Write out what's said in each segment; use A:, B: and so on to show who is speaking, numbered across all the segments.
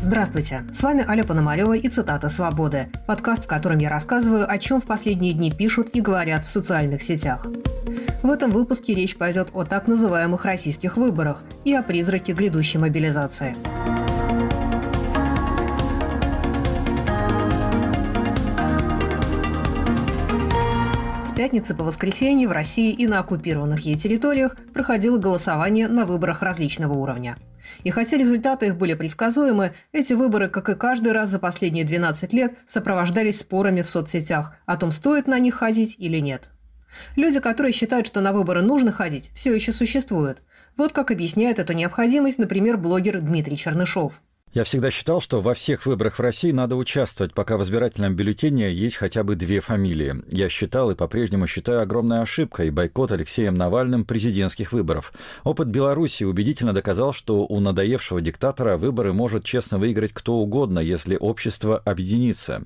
A: Здравствуйте!
B: С вами Аля Пономарева и «Цитата свободы» – подкаст, в котором я рассказываю, о чем в последние дни пишут и говорят в социальных сетях. В этом выпуске речь пойдет о так называемых российских выборах и о призраке грядущей мобилизации. пятницы по воскресенье в России и на оккупированных ей территориях проходило голосование на выборах различного уровня. И хотя результаты их были предсказуемы, эти выборы, как и каждый раз за последние 12 лет, сопровождались спорами в соцсетях о том, стоит на них ходить или нет. Люди, которые считают, что на выборы нужно ходить, все еще существуют. Вот как объясняет эту необходимость, например, блогер Дмитрий Чернышов.
C: Я всегда считал, что во всех выборах в России надо участвовать, пока в избирательном бюллетене есть хотя бы две фамилии. Я считал и по-прежнему считаю огромной ошибкой бойкот Алексеем Навальным президентских выборов. Опыт Беларуси убедительно доказал, что у надоевшего диктатора выборы может честно выиграть кто угодно, если общество объединится.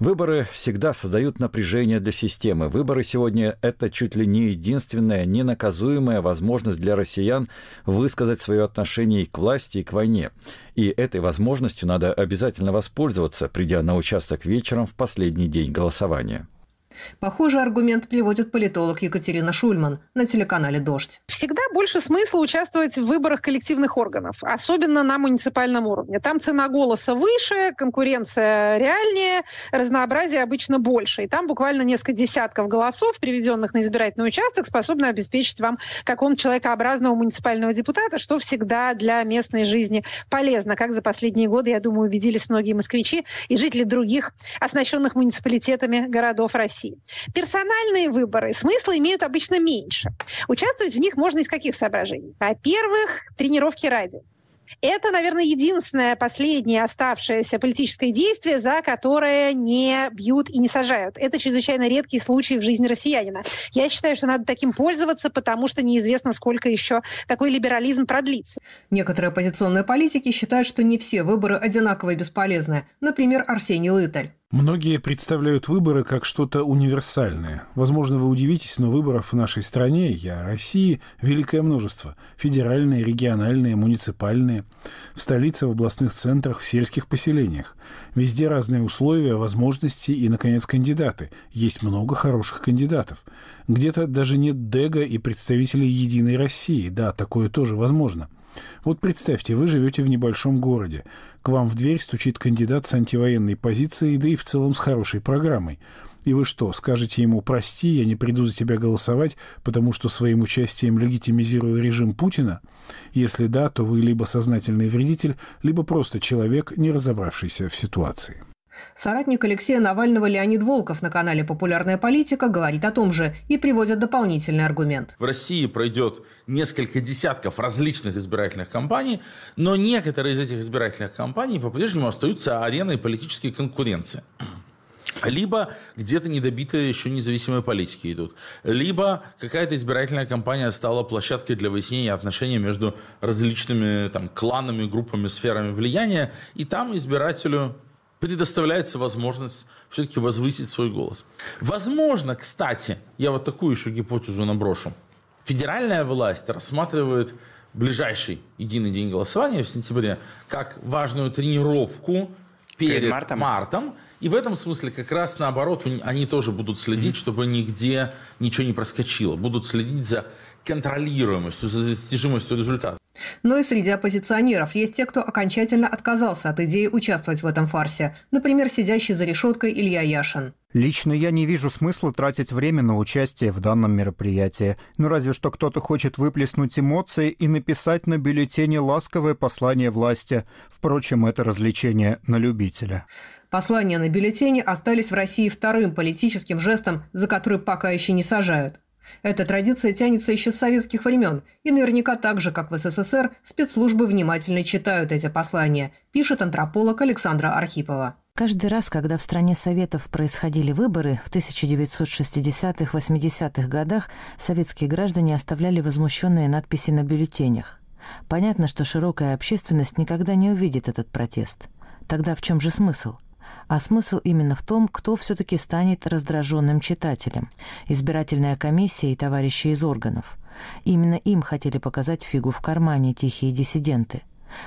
C: Выборы всегда создают напряжение для системы. Выборы сегодня – это чуть ли не единственная ненаказуемая возможность для россиян высказать свое отношение и к власти, и к войне. И этой возможностью надо обязательно воспользоваться, придя на участок вечером в последний день голосования.
B: Похожий аргумент приводит политолог Екатерина Шульман на телеканале «Дождь». Всегда больше смысла участвовать в выборах коллективных органов, особенно на муниципальном уровне. Там цена голоса выше, конкуренция реальнее, разнообразие обычно больше. И там буквально несколько десятков голосов, приведенных на избирательный участок, способны обеспечить вам какого-то человекообразного муниципального депутата, что всегда для местной жизни полезно. Как за последние годы, я думаю, убедились многие москвичи и жители других оснащенных муниципалитетами городов России. России. Персональные выборы смысла имеют обычно меньше. Участвовать в них можно из каких соображений? Во-первых, тренировки ради. Это, наверное, единственное последнее оставшееся политическое действие, за которое не бьют и не сажают. Это чрезвычайно редкий случай в жизни россиянина. Я считаю, что надо таким пользоваться, потому что неизвестно, сколько еще такой либерализм продлится. Некоторые оппозиционные политики считают, что не все выборы одинаково бесполезны. Например, Арсений Лыталь.
D: Многие представляют выборы как что-то универсальное. Возможно, вы удивитесь, но выборов в нашей стране, я России, великое множество. Федеральные, региональные, муниципальные. В столице, в областных центрах, в сельских поселениях. Везде разные условия, возможности и, наконец, кандидаты. Есть много хороших кандидатов. Где-то даже нет ДЭГа и представителей «Единой России». Да, такое тоже возможно. – вот представьте, вы живете в небольшом городе. К вам в дверь стучит кандидат с антивоенной позицией, да и в целом с хорошей программой. И вы что, скажете ему «прости, я не приду за тебя голосовать, потому что своим участием легитимизирую режим Путина»? Если да, то вы либо сознательный вредитель, либо просто человек, не разобравшийся в ситуации.
B: Соратник Алексея Навального Леонид Волков на канале «Популярная политика» говорит о том же и приводит дополнительный аргумент.
E: В России пройдет несколько десятков различных избирательных кампаний, но некоторые из этих избирательных кампаний по-прежнему остаются ареной политической конкуренции. Либо где-то недобитые еще независимые политики идут. Либо какая-то избирательная кампания стала площадкой для выяснения отношений между различными там, кланами, группами, сферами влияния. И там избирателю предоставляется возможность все-таки возвысить свой голос. Возможно, кстати, я вот такую еще гипотезу наброшу. Федеральная власть рассматривает ближайший единый день голосования в сентябре как важную тренировку перед, перед мартом. мартом. И в этом смысле как раз наоборот они тоже будут следить, mm-hmm. чтобы нигде ничего не проскочило. Будут следить за контролируемостью, за достижимостью результата.
B: Но и среди оппозиционеров есть те, кто окончательно отказался от идеи участвовать в этом фарсе. Например, сидящий за решеткой Илья Яшин.
F: Лично я не вижу смысла тратить время на участие в данном мероприятии. Ну разве что кто-то хочет выплеснуть эмоции и написать на бюллетене ласковое послание власти. Впрочем, это развлечение на любителя.
B: Послания на бюллетене остались в России вторым политическим жестом, за который пока еще не сажают. Эта традиция тянется еще с советских времен, и наверняка так же, как в СССР, спецслужбы внимательно читают эти послания, пишет антрополог Александра Архипова.
A: Каждый раз, когда в стране Советов происходили выборы, в 1960-80-х годах советские граждане оставляли возмущенные надписи на бюллетенях. Понятно, что широкая общественность никогда не увидит этот протест. Тогда в чем же смысл – а смысл именно в том, кто все-таки станет раздраженным читателем – избирательная комиссия и товарищи из органов. Именно им хотели показать фигу в кармане тихие диссиденты.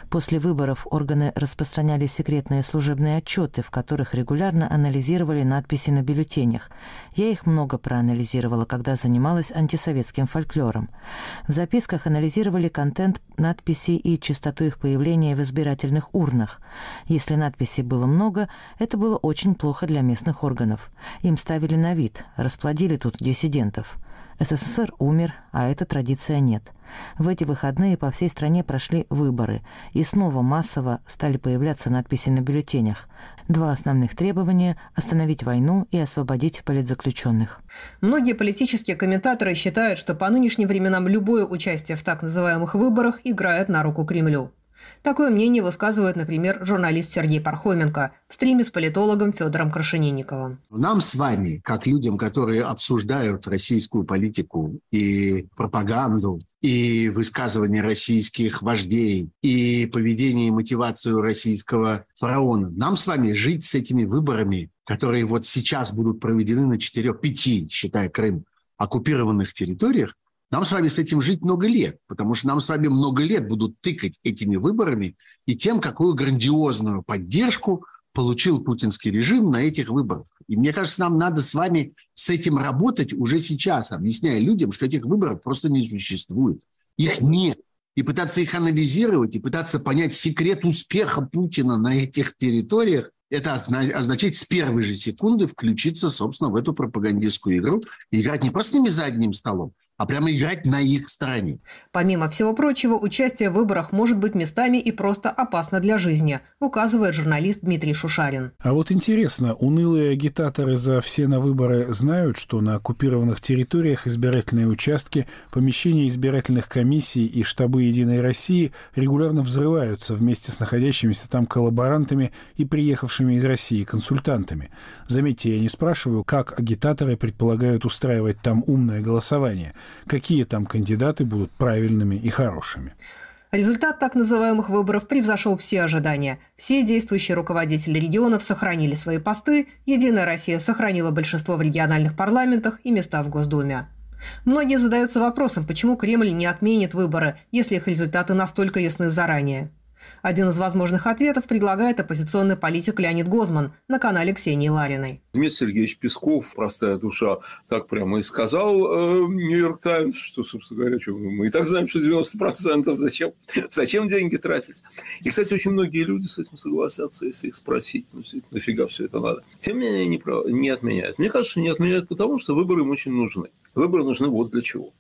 A: После выборов органы распространяли секретные служебные отчеты, в которых регулярно анализировали надписи на бюллетенях. Я их много проанализировала, когда занималась антисоветским фольклором. В записках анализировали контент надписей и частоту их появления в избирательных урнах. Если надписей было много, это было очень плохо для местных органов. Им ставили на вид, расплодили тут диссидентов. СССР умер, а эта традиция нет. В эти выходные по всей стране прошли выборы, и снова массово стали появляться надписи на бюллетенях. Два основных требования – остановить войну и освободить политзаключенных.
B: Многие политические комментаторы считают, что по нынешним временам любое участие в так называемых выборах играет на руку Кремлю. Такое мнение высказывает, например, журналист Сергей Пархоменко в стриме с политологом Федором Крашенинниковым.
G: Нам с вами, как людям, которые обсуждают российскую политику и пропаганду, и высказывания российских вождей, и поведение и мотивацию российского фараона, нам с вами жить с этими выборами, которые вот сейчас будут проведены на четырех-пяти, считая Крым, оккупированных территориях, нам с вами с этим жить много лет, потому что нам с вами много лет будут тыкать этими выборами и тем, какую грандиозную поддержку получил путинский режим на этих выборах. И мне кажется, нам надо с вами с этим работать уже сейчас, объясняя людям, что этих выборов просто не существует. Их нет. И пытаться их анализировать, и пытаться понять секрет успеха Путина на этих территориях, это означает с первой же секунды включиться, собственно, в эту пропагандистскую
B: игру и играть не просто с ними за одним столом, а прямо играть на их стороне. Помимо всего прочего, участие в выборах может быть местами и просто опасно для жизни, указывает журналист Дмитрий Шушарин.
D: А вот интересно, унылые агитаторы за все на выборы знают, что на оккупированных территориях избирательные участки, помещения избирательных комиссий и штабы «Единой России» регулярно взрываются вместе с находящимися там коллаборантами и приехавшими из России консультантами. Заметьте, я не спрашиваю, как агитаторы предполагают устраивать там умное голосование – какие там кандидаты будут правильными и хорошими.
B: Результат так называемых выборов превзошел все ожидания. Все действующие руководители регионов сохранили свои посты, «Единая Россия» сохранила большинство в региональных парламентах и места в Госдуме. Многие задаются вопросом, почему Кремль не отменит выборы, если их результаты настолько ясны заранее. Один из возможных ответов предлагает оппозиционный политик Леонид Гозман на канале Ксении Лариной.
H: Дмитрий Сергеевич Песков, простая душа, так прямо и сказал э, «Нью-Йорк э, Таймс», что, собственно говоря, что мы и так знаем, что 90%. Зачем, зачем деньги тратить? И, кстати, очень многие люди с этим согласятся, если их спросить, ну, нафига все это надо. Тем не менее, не, не отменяют. Мне кажется, не отменяют потому, что выборы им очень нужны. Выборы нужны вот для чего.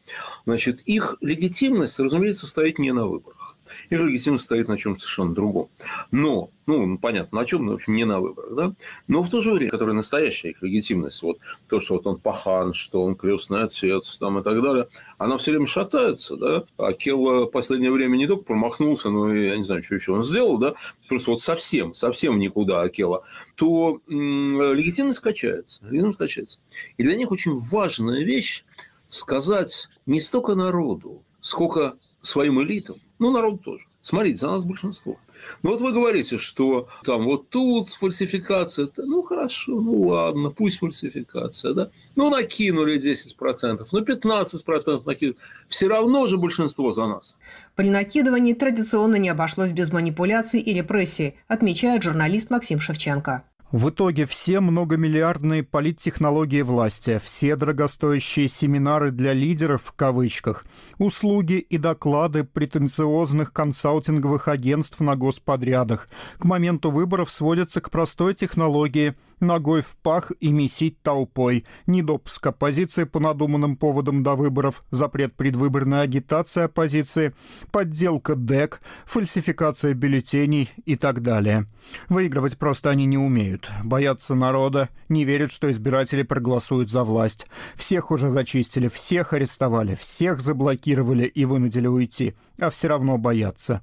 H: Значит, их легитимность, разумеется, стоит не на выборах и Рогатин стоит на чем-то совершенно другом. Но, ну, ну, понятно, на чем, но, в общем, не на выборах, да? Но в то же время, которая настоящая их легитимность, вот то, что вот он пахан, что он крестный отец там, и так далее, она все время шатается, да? А Келла в последнее время не только промахнулся, но и, я не знаю, что еще он сделал, да? Просто вот совсем, совсем никуда Акела, то легитимность качается, легитимность качается. И для них очень важная вещь сказать не столько народу, сколько своим элитам, ну, народ тоже. Смотрите, за нас большинство. Ну, вот вы говорите, что там вот тут фальсификация. -то, ну, хорошо, ну, ладно, пусть фальсификация, да. Ну, накинули 10%, ну, 15% накинули. Все равно же большинство за нас.
B: При накидывании традиционно не обошлось без манипуляций и репрессий, отмечает журналист Максим Шевченко.
F: В итоге все многомиллиардные политтехнологии власти, все дорогостоящие семинары для лидеров в кавычках, услуги и доклады претенциозных консалтинговых агентств на господрядах к моменту выборов сводятся к простой технологии – ногой в пах и месить толпой. Недопуск оппозиции по надуманным поводам до выборов, запрет предвыборной агитации оппозиции, подделка ДЭК, фальсификация бюллетеней и так далее. Выигрывать просто они не умеют. Боятся народа, не верят, что избиратели проголосуют за власть. Всех уже зачистили, всех арестовали, всех заблокировали и вынудили уйти. А
B: все равно боятся.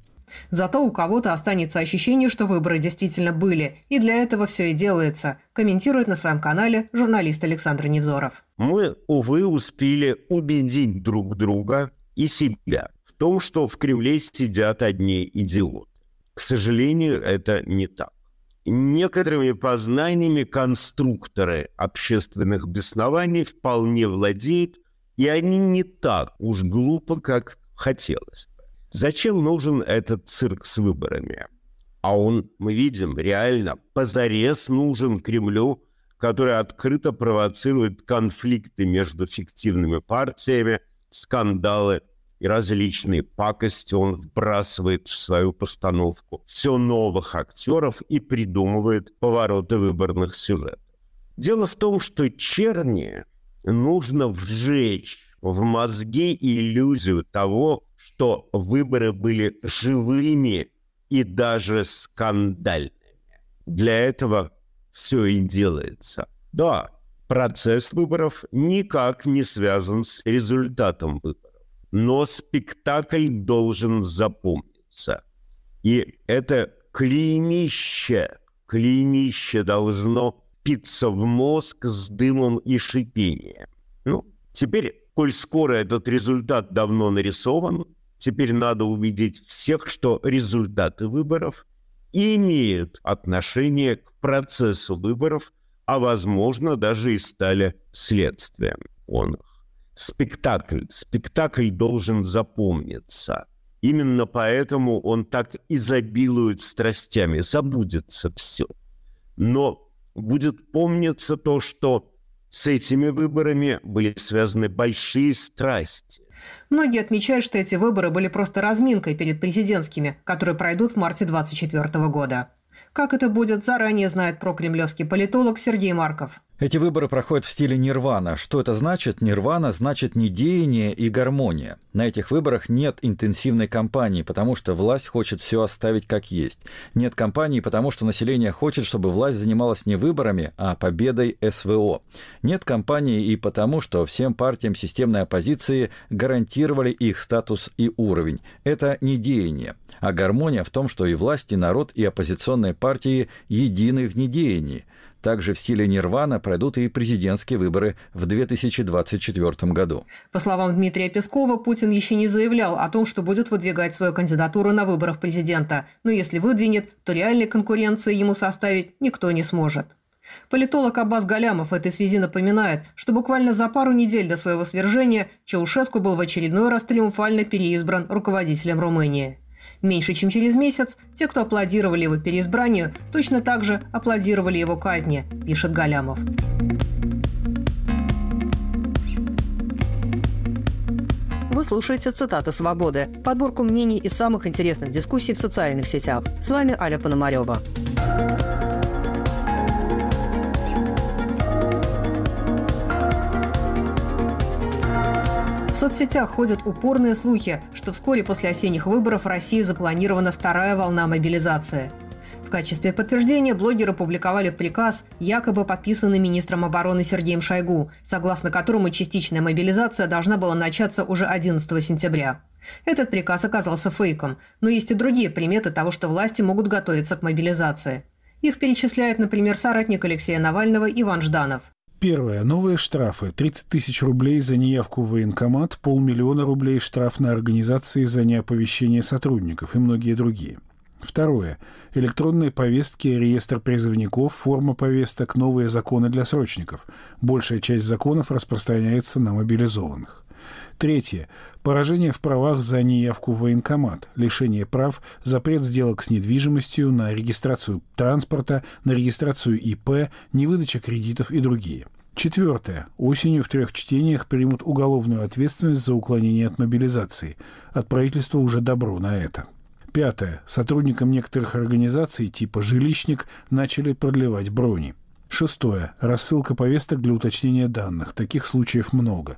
B: Зато у кого-то останется ощущение, что выборы действительно были, и для этого все и делается, комментирует на своем канале журналист Александр Невзоров.
I: Мы, увы, успели убедить друг друга и себя в том, что в Кремле сидят одни идиоты. К сожалению, это не так. Некоторыми познаниями конструкторы общественных беснований вполне владеют, и они не так уж глупо, как хотелось. Зачем нужен этот цирк с выборами? А он, мы видим, реально позарез нужен Кремлю, который открыто провоцирует конфликты между фиктивными партиями, скандалы и различные пакости. Он вбрасывает в свою постановку все новых актеров и придумывает повороты выборных сюжетов. Дело в том, что черни нужно вжечь в мозги иллюзию того, что выборы были живыми и даже скандальными. Для этого все и делается. Да, процесс выборов никак не связан с результатом выборов, но спектакль должен запомниться. И это клеймище, клеймище должно питься в мозг с дымом и шипением. Ну, теперь, коль скоро этот результат давно нарисован, Теперь надо убедить всех, что результаты выборов имеют отношение к процессу выборов, а, возможно, даже и стали следствием он Спектакль. Спектакль должен запомниться. Именно поэтому он так изобилует страстями. Забудется все. Но будет помниться то, что с этими выборами были связаны большие страсти
B: Многие отмечают, что эти выборы были просто разминкой перед президентскими, которые пройдут в марте 2024 года. Как это будет, заранее знает прокремлевский политолог Сергей Марков.
C: Эти выборы проходят в стиле нирвана. Что это значит? Нирвана значит недеяние и гармония. На этих выборах нет интенсивной кампании, потому что власть хочет все оставить как есть. Нет кампании, потому что население хочет, чтобы власть занималась не выборами, а победой СВО. Нет кампании и потому, что всем партиям системной оппозиции гарантировали их статус и уровень. Это недеяние. А гармония в том, что и власть, и народ, и оппозиционные партии едины в недеянии. Также в стиле «Нирвана» пройдут и президентские выборы в 2024 году.
B: По словам Дмитрия Пескова, Путин еще не заявлял о том, что будет выдвигать свою кандидатуру на выборах президента. Но если выдвинет, то реальной конкуренции ему составить никто не сможет. Политолог Аббас Галямов в этой связи напоминает, что буквально за пару недель до своего свержения Чаушеску был в очередной раз триумфально переизбран руководителем Румынии. Меньше чем через месяц те, кто аплодировали его переизбранию, точно так же аплодировали его казни, пишет Галямов. Вы слушаете «Цитаты свободы» – подборку мнений и самых интересных дискуссий в социальных сетях. С вами Аля Пономарева. В соцсетях ходят упорные слухи, что вскоре после осенних выборов в России запланирована вторая волна мобилизации. В качестве подтверждения блогеры публиковали приказ, якобы подписанный министром обороны Сергеем Шойгу, согласно которому частичная мобилизация должна была начаться уже 11 сентября. Этот приказ оказался фейком, но есть и другие приметы того, что власти могут готовиться к мобилизации. Их перечисляет, например, соратник Алексея Навального Иван Жданов.
D: Первое. Новые штрафы. 30 тысяч рублей за неявку в военкомат, полмиллиона рублей штраф на организации за неоповещение сотрудников и многие другие. Второе. Электронные повестки, реестр призывников, форма повесток, новые законы для срочников. Большая часть законов распространяется на мобилизованных. Третье. Поражение в правах за неявку в военкомат, лишение прав, запрет сделок с недвижимостью, на регистрацию транспорта, на регистрацию ИП, невыдача кредитов и другие. Четвертое. Осенью в трех чтениях примут уголовную ответственность за уклонение от мобилизации. От правительства уже добро на это. Пятое. Сотрудникам некоторых организаций типа «Жилищник» начали продлевать брони. Шестое. Рассылка повесток для уточнения данных. Таких случаев много.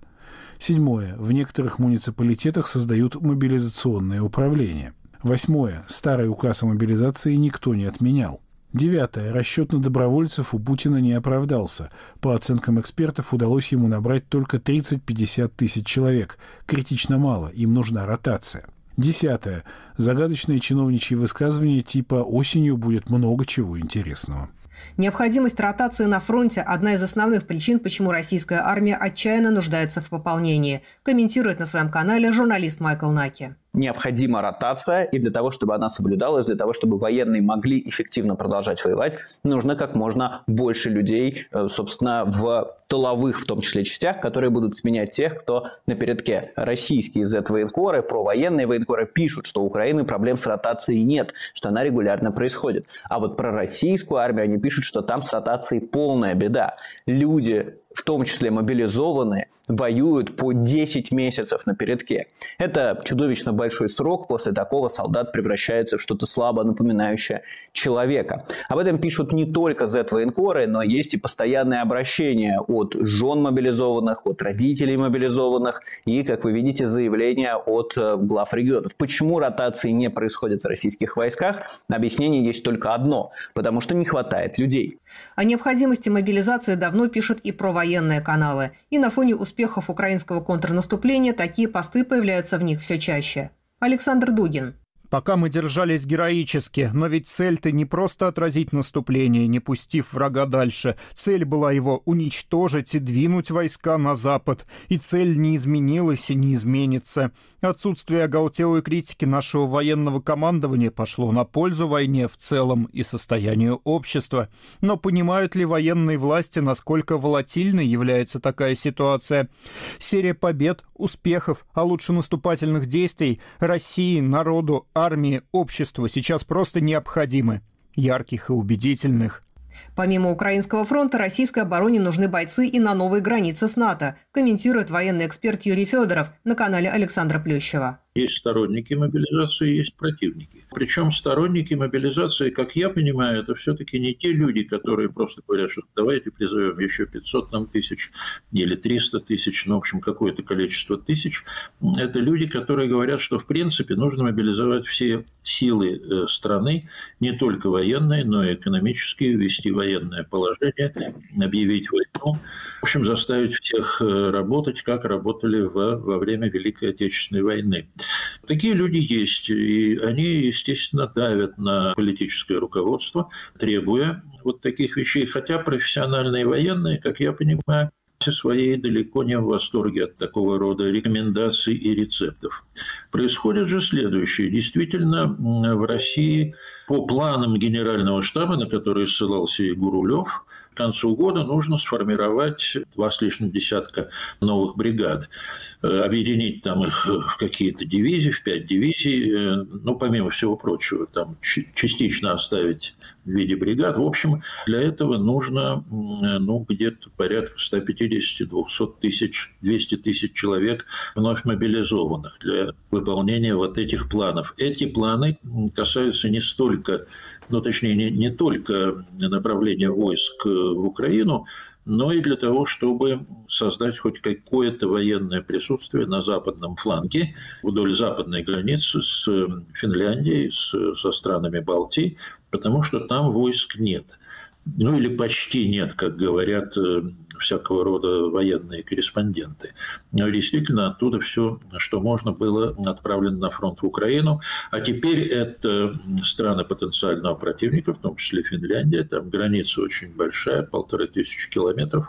D: Седьмое. В некоторых муниципалитетах создают мобилизационное управление. Восьмое. Старый указ о мобилизации никто не отменял. Девятое. Расчет на добровольцев у Путина не оправдался. По оценкам экспертов, удалось ему набрать только 30-50 тысяч человек. Критично мало, им нужна ротация. Десятое. Загадочные чиновничьи высказывания типа «осенью будет много чего интересного».
B: Необходимость ротации на фронте – одна из основных причин, почему российская армия отчаянно нуждается в пополнении, комментирует на своем канале журналист Майкл Наки
G: необходима ротация, и для того, чтобы она соблюдалась, для того, чтобы военные могли эффективно продолжать воевать, нужно как можно больше людей, э, собственно, в тыловых, в том числе, частях, которые будут сменять тех, кто на передке. Российские Z-военкоры, провоенные военкоры пишут, что у Украины проблем с ротацией нет, что она регулярно происходит. А вот про российскую армию они пишут, что там с ротацией полная беда. Люди в том числе мобилизованные, воюют по 10 месяцев на передке. Это чудовищно большой срок, после такого солдат превращается в что-то слабо напоминающее человека. Об этом пишут не только Z-военкоры, но есть и постоянные обращения от жен мобилизованных, от родителей мобилизованных и, как вы видите, заявления от э, глав регионов. Почему ротации не происходят в российских войсках? Объяснение есть только одно – потому что не хватает
B: людей. О необходимости мобилизации давно пишут и проводят военные каналы, и на фоне успехов украинского контрнаступления такие посты появляются в них все чаще. Александр Дугин.
F: Пока мы держались героически, но ведь цель-то не просто отразить наступление, не пустив врага дальше. Цель была его уничтожить и двинуть войска на запад. И цель не изменилась и не изменится. Отсутствие оголтелой критики нашего военного командования пошло на пользу войне в целом и состоянию общества. Но понимают ли военные власти, насколько волатильной является такая ситуация? Серия побед, успехов, а лучше наступательных действий России, народу, армии, обществу сейчас просто необходимы. Ярких и убедительных.
B: Помимо Украинского фронта, российской обороне нужны бойцы и на новой границе с НАТО, комментирует военный эксперт Юрий Федоров на канале Александра Плющева.
E: Есть сторонники мобилизации, есть противники. Причем сторонники мобилизации, как я понимаю, это все-таки не те люди, которые просто говорят, что давайте призовем еще 500 там, тысяч или 300 тысяч, ну, в общем, какое-то количество тысяч. Это люди, которые говорят, что, в принципе, нужно мобилизовать все силы э, страны, не только военные, но и экономические, ввести военное положение, объявить войну. В общем, заставить всех э, работать, как работали во, во время Великой Отечественной войны. Такие люди есть, и они, естественно, давят на политическое руководство, требуя вот таких вещей, хотя профессиональные военные, как я понимаю, все своей далеко не в восторге от такого рода рекомендаций и рецептов. Происходит же следующее. Действительно, в России по планам Генерального штаба, на которые ссылался Егор Улев, к концу года нужно сформировать два с лишним десятка новых бригад, э, объединить там их в какие-то дивизии, в пять дивизий, э, ну, помимо всего прочего, там частично оставить в виде бригад. В общем, для этого нужно э, ну, где-то порядка 150-200 тысяч, 200 тысяч человек вновь мобилизованных для выполнения вот этих планов. Эти планы касаются не столько ну, точнее, не, не только направление войск э, в Украину, но и для того, чтобы создать хоть какое-то военное присутствие на западном фланге, вдоль западной границы с э, Финляндией, с, со странами Балтии, потому что там войск нет. Ну или почти нет, как говорят э, всякого рода военные корреспонденты. Но ну, действительно оттуда все, что можно было, отправлено на фронт в Украину. А теперь это страны потенциального противника, в том числе Финляндия. Там граница очень большая, полторы тысячи километров.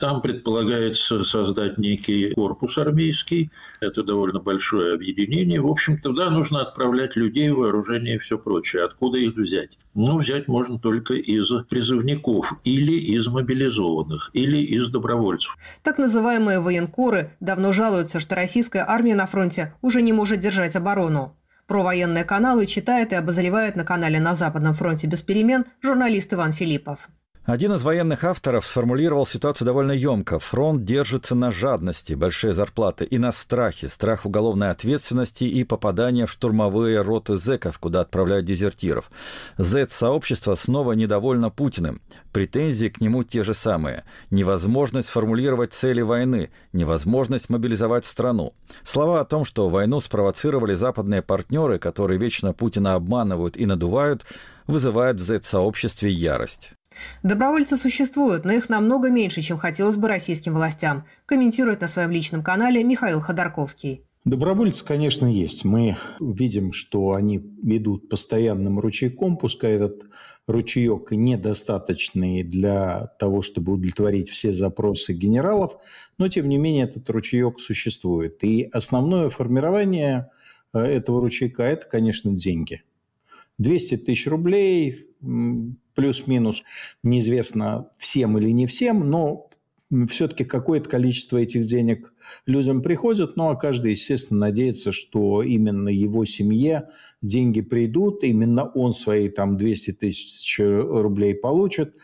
E: Там предполагается создать некий корпус армейский. Это довольно большое объединение. В общем, туда нужно отправлять людей, вооружение и все прочее. Откуда их взять? Ну, взять можно только из призывников или из мобилизованных военных или из добровольцев.
B: Так называемые военкоры давно жалуются, что российская армия на фронте уже не может держать оборону. Про военные каналы читает и обозревает на канале «На Западном фронте без перемен» журналист Иван Филиппов.
C: Один из военных авторов сформулировал ситуацию довольно емко. Фронт держится на жадности, большие зарплаты и на страхе, страх уголовной ответственности и попадания в штурмовые роты зэков, куда отправляют дезертиров. Z-сообщество снова недовольно Путиным. Претензии к нему те же самые. Невозможность сформулировать цели войны, невозможность мобилизовать страну. Слова о том, что войну спровоцировали западные партнеры, которые вечно Путина обманывают и надувают, вызывают в Z-сообществе ярость.
B: Добровольцы существуют, но их намного меньше, чем хотелось бы российским властям, комментирует на своем личном канале Михаил Ходорковский.
J: Добровольцы, конечно, есть. Мы видим, что они ведут постоянным ручейком, пускай этот ручеек недостаточный для того, чтобы удовлетворить все запросы генералов, но, тем не менее, этот ручеек существует. И основное формирование э, этого ручейка – это, конечно, деньги – 200 тысяч рублей, плюс-минус, неизвестно всем или не всем, но все-таки какое-то количество этих денег людям приходит, ну а каждый, естественно, надеется, что именно его семье деньги придут, именно он свои там 200 тысяч рублей получит.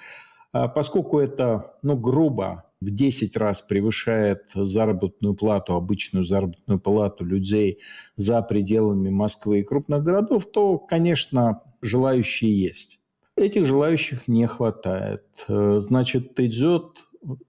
J: А поскольку это, ну, грубо в 10 раз превышает заработную плату, обычную заработную плату людей за пределами Москвы и крупных городов, то, конечно, желающие есть. Этих желающих не хватает. Э, значит, идет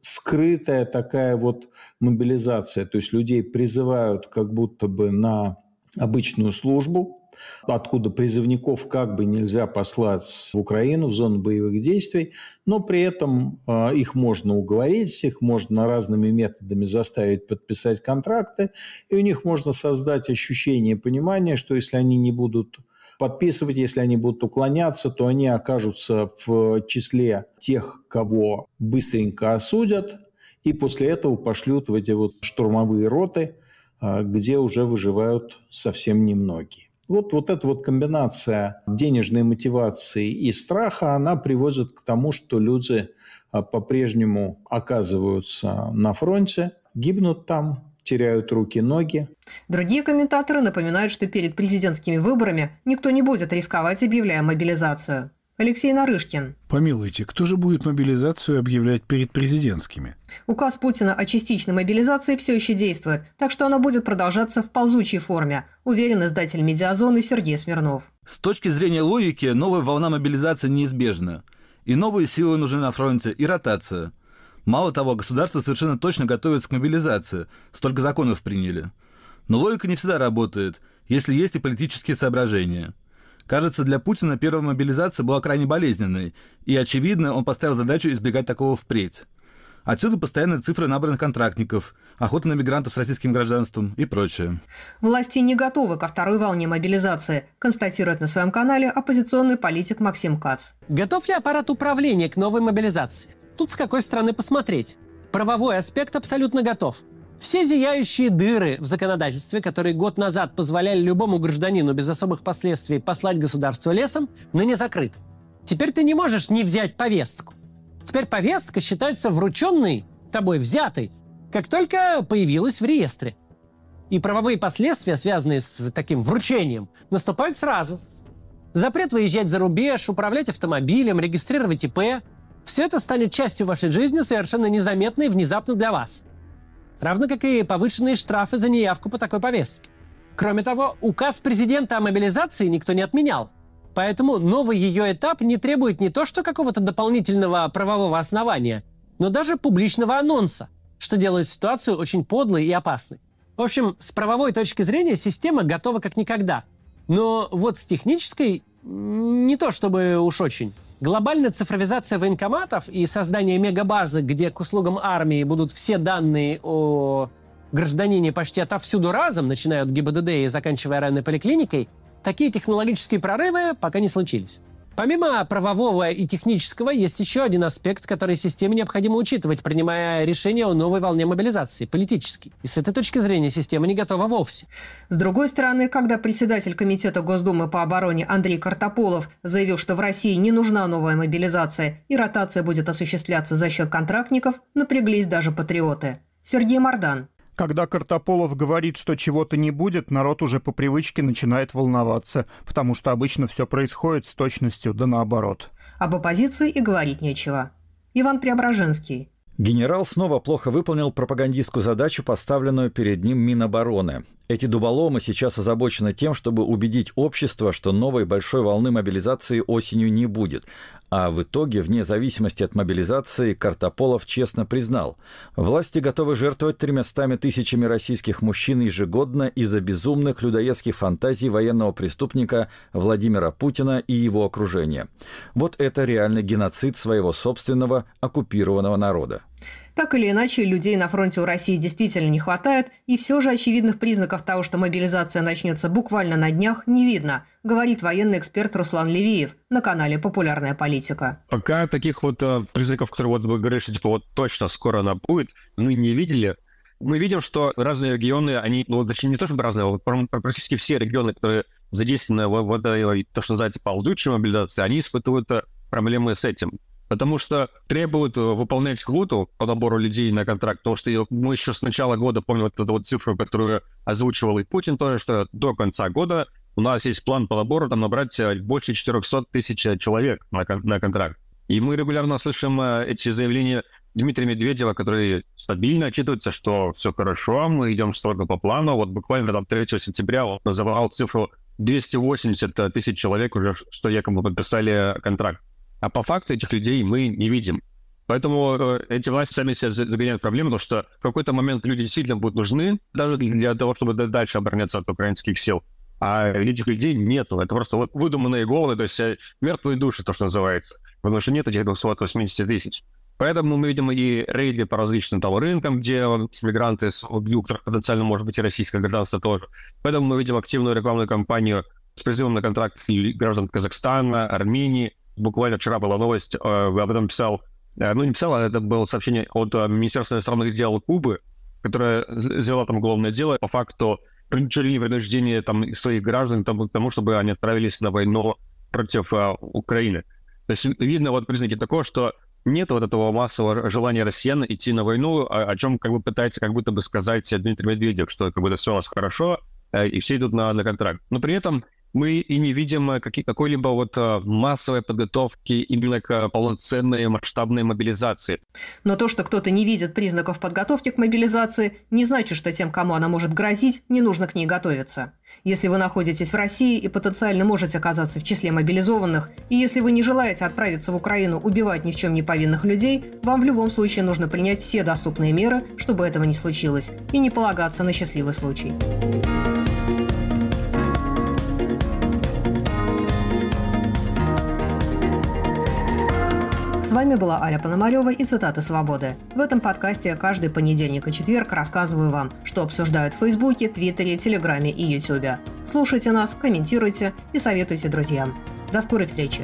J: скрытая такая вот мобилизация, то есть людей призывают как будто бы на обычную службу, откуда призывников как бы нельзя послать в Украину, в зону боевых действий, но при этом а, их можно уговорить, их можно разными методами заставить подписать контракты, и у них можно создать ощущение понимания, что если они не будут подписывать, если они будут уклоняться, то они окажутся в числе тех, кого быстренько осудят, и после этого пошлют в эти вот штурмовые роты, а, где уже выживают совсем немногие вот, вот эта вот комбинация денежной мотивации и страха, она приводит к тому, что люди а, по-прежнему оказываются на фронте, гибнут
B: там, теряют руки, ноги. Другие комментаторы напоминают, что перед президентскими выборами никто не будет рисковать, объявляя мобилизацию. Алексей Нарышкин.
D: Помилуйте, кто же будет мобилизацию объявлять перед президентскими?
B: Указ Путина о частичной мобилизации все еще действует, так что она будет продолжаться в ползучей форме, уверен издатель «Медиазоны» Сергей Смирнов.
C: С точки зрения логики, новая волна мобилизации неизбежна. И новые силы нужны на фронте, и ротация. Мало того, государство совершенно точно готовится к мобилизации, столько законов приняли. Но логика не всегда работает, если есть и политические соображения – Кажется, для Путина первая мобилизация была крайне болезненной, и, очевидно, он поставил задачу избегать такого впредь. Отсюда постоянные цифры набранных контрактников, охота на мигрантов с российским гражданством и прочее.
B: Власти не готовы ко второй волне мобилизации, констатирует на своем канале оппозиционный политик Максим Кац. Готов ли аппарат управления к новой мобилизации? Тут с какой стороны посмотреть. Правовой аспект абсолютно готов.
G: Все зияющие дыры в законодательстве, которые год назад позволяли любому гражданину без особых последствий послать государство лесом, ныне закрыты. Теперь ты не можешь не взять повестку. Теперь повестка считается врученной тобой, взятой, как только появилась в реестре. И правовые последствия, связанные с таким вручением, наступают сразу. Запрет выезжать за рубеж, управлять автомобилем, регистрировать ИП – все это станет частью вашей жизни, совершенно незаметной, и внезапно для вас – равно как и повышенные штрафы за неявку по такой повестке. Кроме того, указ президента о мобилизации никто не отменял. Поэтому новый ее этап не требует не то что какого-то дополнительного правового основания, но даже публичного анонса, что делает ситуацию очень подлой и опасной. В общем, с правовой точки зрения система готова как никогда. Но вот с технической не то чтобы уж очень. Глобальная цифровизация военкоматов и создание мегабазы, где к услугам армии будут все данные о гражданине почти отовсюду разом, начиная от ГИБДД и заканчивая районной поликлиникой, такие технологические прорывы пока не случились. Помимо правового и технического, есть еще один аспект, который системе необходимо учитывать, принимая решение о новой волне мобилизации,
B: политический. И с этой точки зрения система не готова вовсе. С другой стороны, когда председатель Комитета Госдумы по обороне Андрей Картополов заявил, что в России не нужна новая мобилизация и ротация будет осуществляться за счет контрактников, напряглись даже патриоты. Сергей Мордан,
F: когда Картополов говорит, что чего-то не будет, народ уже по привычке начинает волноваться, потому что обычно все происходит с точностью да наоборот.
B: Об оппозиции и говорить нечего. Иван Преображенский.
F: Генерал снова плохо выполнил пропагандистскую
C: задачу, поставленную перед ним Минобороны. Эти дуболомы сейчас озабочены тем, чтобы убедить общество, что новой большой волны мобилизации осенью не будет. А в итоге, вне зависимости от мобилизации, Картополов честно признал, власти готовы жертвовать тремястами тысячами российских мужчин ежегодно из-за безумных людоедских фантазий военного преступника Владимира Путина и его окружения. Вот это реальный геноцид своего собственного оккупированного народа.
B: Так или иначе, людей на фронте у России действительно не хватает, и все же очевидных признаков того, что мобилизация начнется буквально на днях, не видно, говорит военный эксперт Руслан Левиев на канале «Популярная политика».
K: Пока таких вот э, признаков, которые вот вы говорите, что типа вот точно скоро она будет, мы не видели. Мы видим, что разные регионы, они, ну, точнее, не то чтобы разные, а вот практически все регионы, которые задействованы в, в, в, в то, что называется ползучей мобилизации, они испытывают э, проблемы с этим. Потому что требуют э, выполнять квоту по набору людей на контракт, потому что мы еще с начала года помним вот эту вот цифру, которую озвучивал и Путин тоже, что до конца года у нас есть план по набору там набрать э, больше 400 тысяч э, человек на, на контракт. И мы регулярно слышим эти заявления Дмитрия Медведева, который стабильно отчитывается, что все хорошо, мы идем строго по плану. Вот буквально там 3 сентября он называл цифру 280 тысяч человек уже, что якобы подписали контракт. А по факту этих людей мы не видим. Поэтому э, эти власти сами себя загоняют в проблему, потому что в какой-то момент люди действительно будут нужны, даже для того, чтобы дальше обороняться от украинских сил. А этих людей нету. Это просто вот выдуманные головы, то есть э, мертвые души, то, что называется. Потому что нет этих 280 тысяч. Поэтому мы видим и рейды по различным там рынкам, где э, мигранты с которых потенциально может быть и российское гражданство тоже. Поэтому мы видим активную рекламную кампанию с призывом на контракт граждан Казахстана, Армении, буквально вчера была новость, э, об этом писал, э, ну не писал, а это было сообщение от э, Министерства иностранных дел Кубы, которое взяло там уголовное дело по факту принуждения там своих граждан к тому, чтобы они отправились на войну против Украины. То есть видно вот признаки такого, что нет вот этого массового желания россиян идти на войну, о, о чем как бы пытается как будто бы сказать Дмитрий Медведев, что как будто все у нас хорошо, и все идут на, на контракт. Но при этом мы и не видим э, какой-либо вот э, массовой подготовки именно к э, полноценной масштабной мобилизации.
B: Но то, что кто-то не видит признаков подготовки к мобилизации, не значит, что тем, кому она может грозить, не нужно к ней готовиться. Если вы находитесь в России и потенциально можете оказаться в числе мобилизованных, и если вы не желаете отправиться в Украину убивать ни в чем не повинных людей, вам в любом случае нужно принять все доступные меры, чтобы этого не случилось, и не полагаться на счастливый случай. С вами была Аля Пономарева и «Цитаты свободы». В этом подкасте я каждый понедельник и четверг рассказываю вам, что обсуждают в Фейсбуке, Твиттере, Телеграме и Ютубе. Слушайте нас, комментируйте и советуйте друзьям. До скорой встречи!